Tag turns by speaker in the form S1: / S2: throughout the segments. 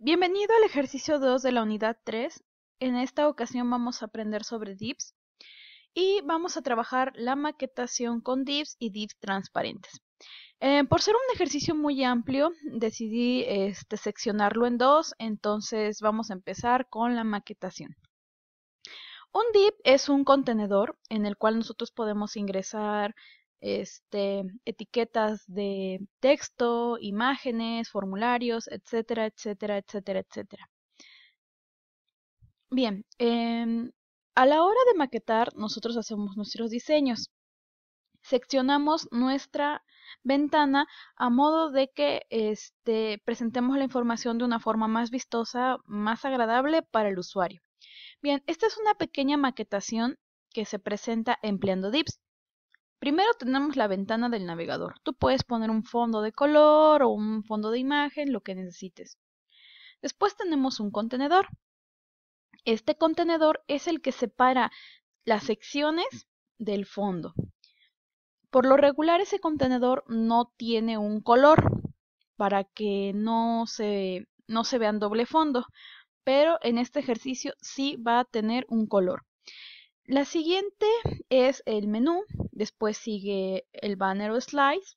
S1: Bienvenido al ejercicio 2 de la unidad 3. En esta ocasión vamos a aprender sobre DIPs y vamos a trabajar la maquetación con DIPs y divs transparentes. Eh, por ser un ejercicio muy amplio, decidí este, seccionarlo en dos, entonces vamos a empezar con la maquetación. Un div es un contenedor en el cual nosotros podemos ingresar este, etiquetas de texto, imágenes, formularios, etcétera, etcétera, etcétera, etcétera. Bien, em, a la hora de maquetar nosotros hacemos nuestros diseños. Seccionamos nuestra ventana a modo de que este, presentemos la información de una forma más vistosa, más agradable para el usuario. Bien, esta es una pequeña maquetación que se presenta empleando dips. Primero tenemos la ventana del navegador. Tú puedes poner un fondo de color o un fondo de imagen, lo que necesites. Después tenemos un contenedor. Este contenedor es el que separa las secciones del fondo. Por lo regular ese contenedor no tiene un color para que no se, no se vean doble fondo, pero en este ejercicio sí va a tener un color. La siguiente es el menú, Después sigue el banner o slice,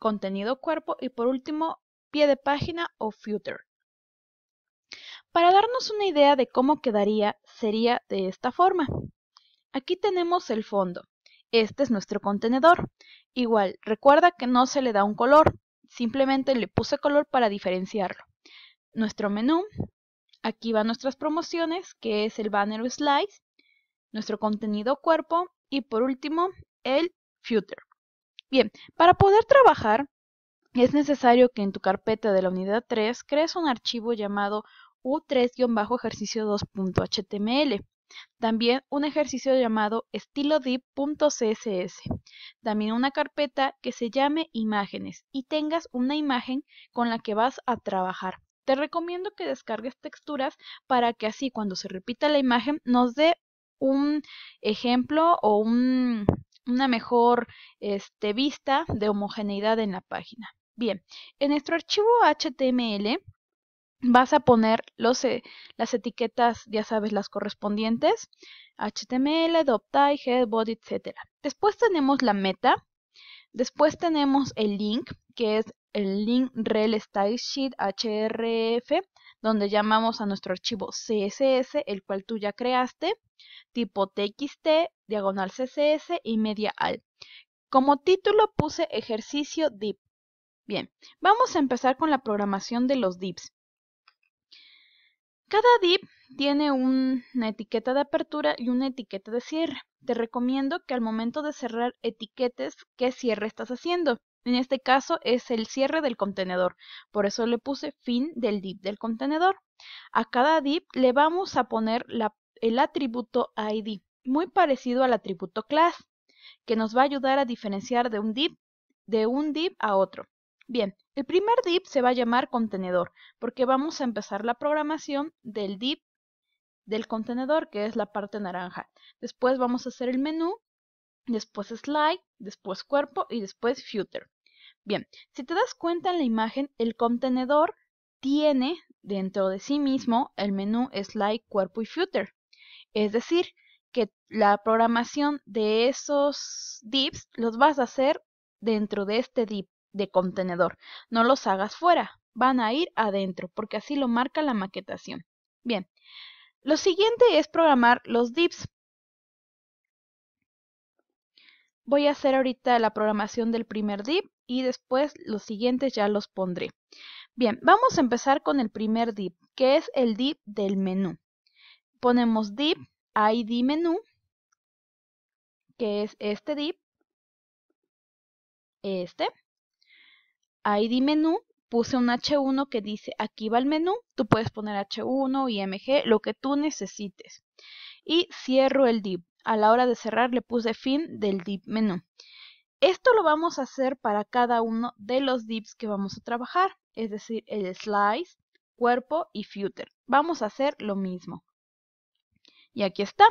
S1: contenido cuerpo y por último pie de página o footer. Para darnos una idea de cómo quedaría, sería de esta forma. Aquí tenemos el fondo. Este es nuestro contenedor. Igual, recuerda que no se le da un color, simplemente le puse color para diferenciarlo. Nuestro menú, aquí van nuestras promociones, que es el banner o slice, nuestro contenido cuerpo y por último el future. Bien, para poder trabajar es necesario que en tu carpeta de la unidad 3 crees un archivo llamado u3-ejercicio 2.html. También un ejercicio llamado estilo.dip.css, También una carpeta que se llame imágenes y tengas una imagen con la que vas a trabajar. Te recomiendo que descargues texturas para que así cuando se repita la imagen nos dé un ejemplo o un una mejor este, vista de homogeneidad en la página. Bien, en nuestro archivo HTML vas a poner eh, las etiquetas, ya sabes, las correspondientes, HTML, doptype, head, body, etc. Después tenemos la meta, después tenemos el link, que es el link rel stylesheet sheet hrf donde llamamos a nuestro archivo CSS, el cual tú ya creaste, tipo TXT, diagonal CSS y media al. Como título puse ejercicio DIP. Bien, vamos a empezar con la programación de los DIPs. Cada DIP tiene una etiqueta de apertura y una etiqueta de cierre. Te recomiendo que al momento de cerrar etiquetes qué cierre estás haciendo. En este caso es el cierre del contenedor, por eso le puse fin del div del contenedor. A cada div le vamos a poner el atributo id, muy parecido al atributo class, que nos va a ayudar a diferenciar de un div, de un div a otro. Bien, el primer div se va a llamar contenedor, porque vamos a empezar la programación del div del contenedor, que es la parte naranja. Después vamos a hacer el menú, después slide, después cuerpo y después future. Bien, si te das cuenta en la imagen, el contenedor tiene dentro de sí mismo el menú slide cuerpo y future. Es decir, que la programación de esos dips los vas a hacer dentro de este div de contenedor. No los hagas fuera, van a ir adentro, porque así lo marca la maquetación. Bien, lo siguiente es programar los dips. voy a hacer ahorita la programación del primer div y después los siguientes ya los pondré. Bien, vamos a empezar con el primer div, que es el div del menú. Ponemos div id menú, que es este div, este, id menú, puse un H1 que dice aquí va el menú, tú puedes poner H1, IMG, lo que tú necesites. Y cierro el div a la hora de cerrar le puse fin del div menú. Esto lo vamos a hacer para cada uno de los dips que vamos a trabajar, es decir, el slice, cuerpo y filter. Vamos a hacer lo mismo. Y aquí está,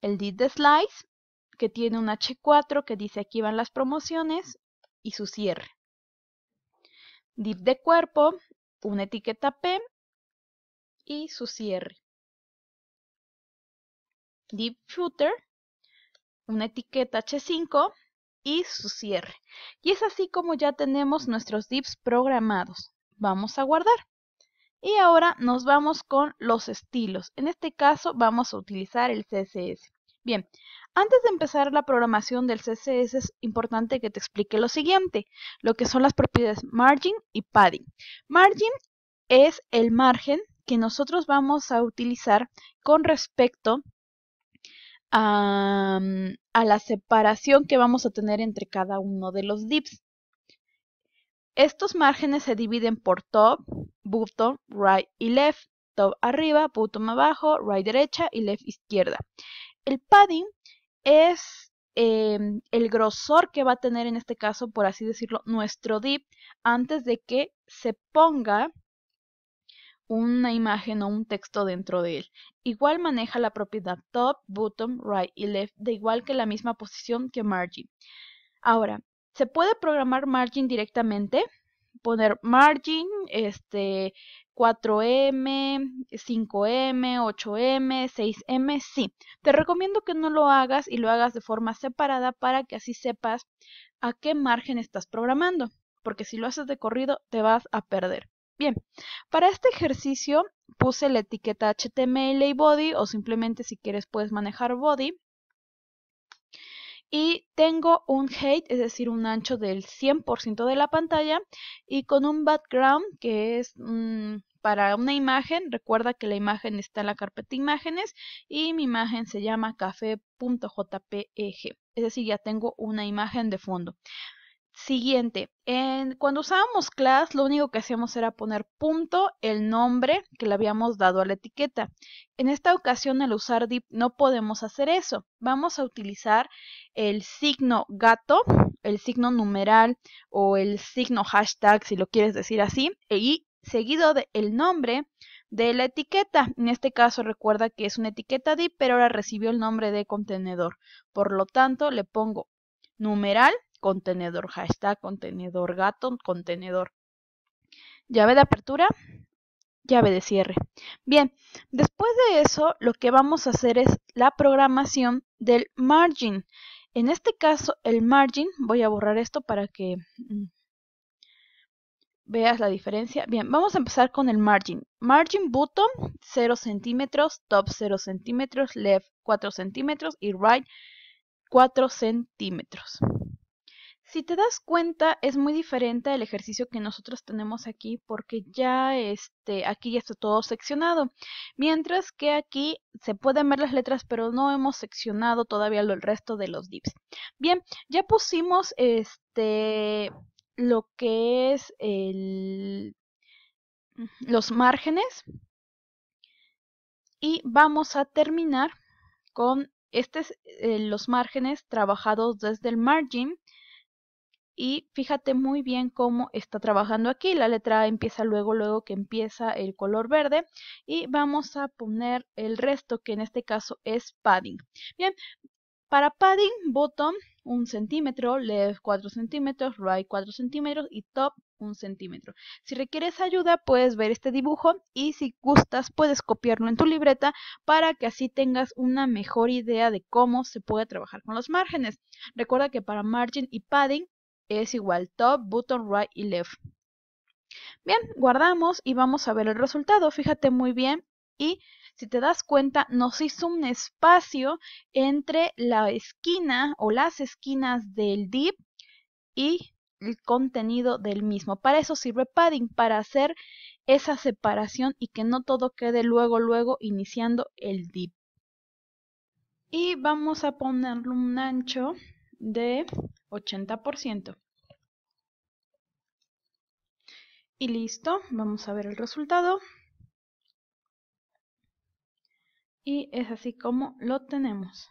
S1: el div de slice, que tiene un H4 que dice aquí van las promociones y su cierre. Div de cuerpo, una etiqueta P y su cierre deep footer, una etiqueta H5 y su cierre. Y es así como ya tenemos nuestros dips programados. Vamos a guardar. Y ahora nos vamos con los estilos. En este caso vamos a utilizar el CSS. Bien, antes de empezar la programación del CSS es importante que te explique lo siguiente, lo que son las propiedades margin y padding. Margin es el margen que nosotros vamos a utilizar con respecto a, la separación que vamos a tener entre cada uno de los dips. Estos márgenes se dividen por top, bottom, right y left, top arriba, bottom abajo, right derecha y left izquierda. El padding es em, el grosor que va a tener en este caso, por así decirlo, nuestro dip antes de que se ponga una imagen o un texto dentro de él. Igual maneja la propiedad top, bottom, right y left de igual que la misma posición que margin. Ahora, ¿se puede programar margin directamente? Poner margin, este, 4M, 5M, 8M, 6M, sí. Te recomiendo que no lo hagas y lo hagas de forma separada para que así sepas a qué margen estás programando, porque si lo haces de corrido te vas a perder. Bien, para este ejercicio puse la etiqueta HTML y body o simplemente si quieres puedes manejar body. Y tengo un height, es decir, un ancho del 100% de la pantalla y con un background que es mm, para una imagen. Recuerda que la imagen está en la carpeta imágenes y mi imagen se llama café.jpeg. Es decir, ya tengo una imagen de fondo. Siguiente, cuando usábamos class, lo único que hacíamos era poner punto el nombre que le habíamos dado a la etiqueta. En esta ocasión, al usar div, no podemos hacer eso. Vamos a utilizar el signo gato, el signo numeral o el signo hashtag, si lo quieres decir así, y seguido del nombre de la etiqueta. En este caso, recuerda que es una etiqueta div, pero ahora recibió el nombre de contenedor. Por lo tanto, le pongo numeral contenedor hashtag, contenedor gato, contenedor. Llave de apertura, llave de cierre. Bien, después de eso lo que vamos a hacer es la programación del margin. En este caso el margin, voy a borrar esto para que mm, veas la diferencia. Bien, vamos a empezar con el margin. Margin bottom 0 centímetros, top 0 centímetros, left 4 centímetros y right 4 centímetros. Si te das cuenta, es muy diferente al ejercicio que nosotros tenemos aquí porque ya este, aquí ya está todo seccionado. Mientras que aquí se pueden ver las letras, pero no hemos seccionado todavía el resto de los dips Bien, ya pusimos este lo que es los márgenes y vamos a terminar con estos eh, los márgenes trabajados desde el margin y fíjate muy bien cómo está trabajando aquí. La letra A empieza luego, luego que empieza el color verde y vamos a poner el resto que en este caso es padding. Bien, para padding, bottom 1 centímetro, left 4 centímetros, right 4 centímetros y top 1 centímetro. Si requieres ayuda puedes ver este dibujo y si gustas puedes copiarlo en tu libreta para que así tengas una mejor idea de cómo se puede trabajar con los márgenes. Recuerda que para margin y padding es igual top, button, right y left. Bien, guardamos y vamos a ver el resultado. Fíjate muy bien y si te das cuenta nos hizo un espacio entre la esquina o las esquinas del div y el contenido del mismo. Para eso sirve padding, para hacer esa separación y que no todo quede luego, luego iniciando el div. Y vamos a ponerle un ancho de 80%. Y listo, vamos a ver el resultado. Y es así como lo tenemos.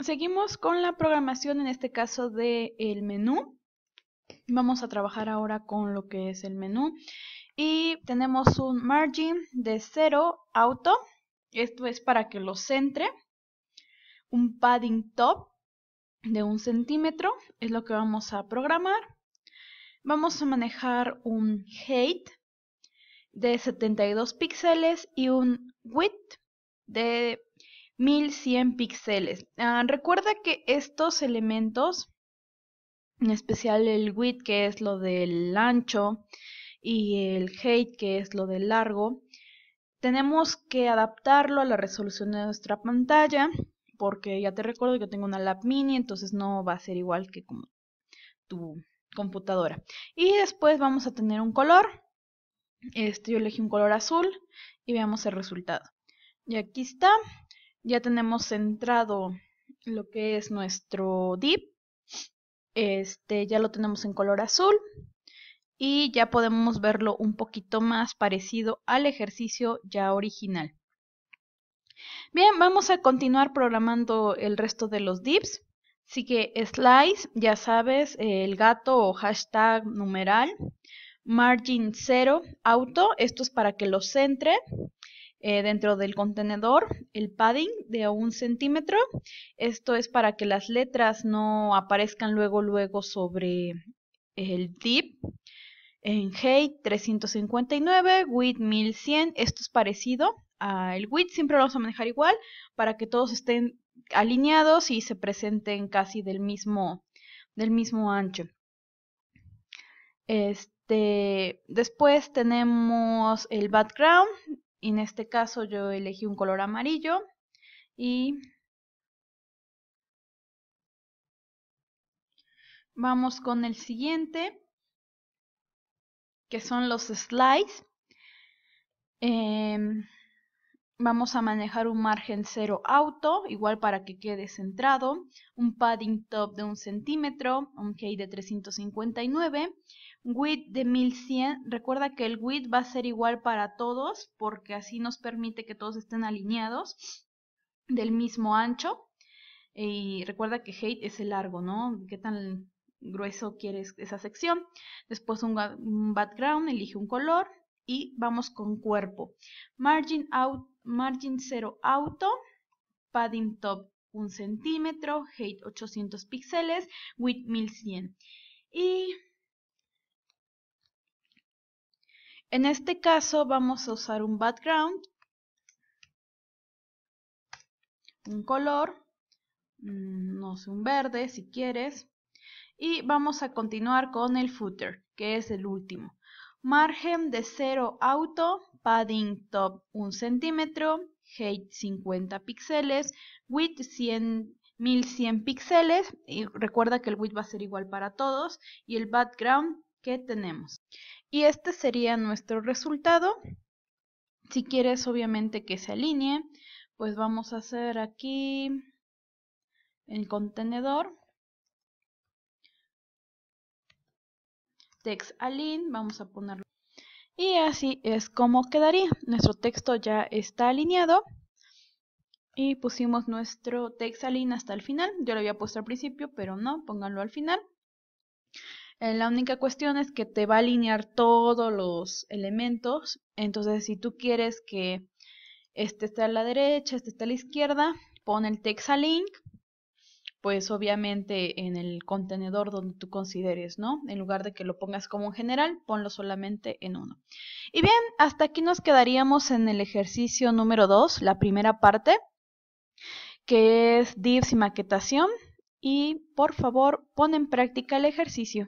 S1: Seguimos con la programación, en este caso del el menú. Vamos a trabajar ahora con lo que es el menú. Y tenemos un margin de 0 auto. Esto es para que lo centre. Un padding top de un centímetro, es lo que vamos a programar. Vamos a manejar un height de 72 píxeles y un width de 1100 píxeles. Ah, recuerda que estos elementos, en especial el width que es lo del ancho y el height que es lo del largo, tenemos que adaptarlo a la resolución de nuestra pantalla porque ya te recuerdo que tengo una lab mini, entonces no va a ser igual que como tu computadora. Y después vamos a tener un color. Este, yo elegí un color azul y veamos el resultado. Y aquí está. Ya tenemos centrado lo que es nuestro dip. Este, ya lo tenemos en color azul y ya podemos verlo un poquito más parecido al ejercicio ya original. Bien, vamos a continuar programando el resto de los dips. Así que slice, ya sabes, el gato o hashtag numeral. Margin 0, auto, esto es para que lo centre eh, dentro del contenedor. El padding de un centímetro, esto es para que las letras no aparezcan luego, luego sobre el dip. En height 359, width 1100, esto es parecido el width siempre lo vamos a manejar igual para que todos estén alineados y se presenten casi del mismo, del mismo ancho. Este, después tenemos el background. En este caso yo elegí un color amarillo y vamos con el siguiente que son los slides. Em, Vamos a manejar un margen cero auto, igual para que quede centrado, un padding top de 1 centímetro, un key de 359, width de 1100. Recuerda que el width va a ser igual para todos porque así nos permite que todos estén alineados del mismo ancho. Y recuerda que height es el largo, ¿no? ¿Qué tan grueso quieres esa sección? Después un, background, elige un color, y vamos con cuerpo. Margin out margin 0 auto, padding top 1 centímetro, height 800 píxeles, width 1100. Y en este caso vamos a usar un background, un color, mm, no sé, un verde si quieres. Y vamos a continuar con el footer, que es el último. Margen de 0 auto, padding top 1 centímetro, height 50 píxeles, width 100, 1100 píxeles y recuerda que el width va a ser igual para todos y el background que tenemos. Y este sería nuestro resultado. Si quieres obviamente que se alinee, pues vamos a hacer aquí el contenedor text-align, vamos a ponerlo. Y así es como quedaría. Nuestro texto ya está alineado. Y pusimos nuestro text-align hasta el final. Yo lo había puesto al principio, pero no, pónganlo al final. Eh, la única cuestión es que te va a alinear todos los elementos. Entonces, si tú quieres que este esté a la derecha, este esté a la izquierda, pon el text-align, pues obviamente en el contenedor donde tú consideres, ¿no? En lugar de que lo pongas como en general, ponlo solamente en uno. Y bien, hasta aquí nos quedaríamos en el ejercicio número 2, la primera parte, que es divs y maquetación. Y por favor, pon en práctica el ejercicio.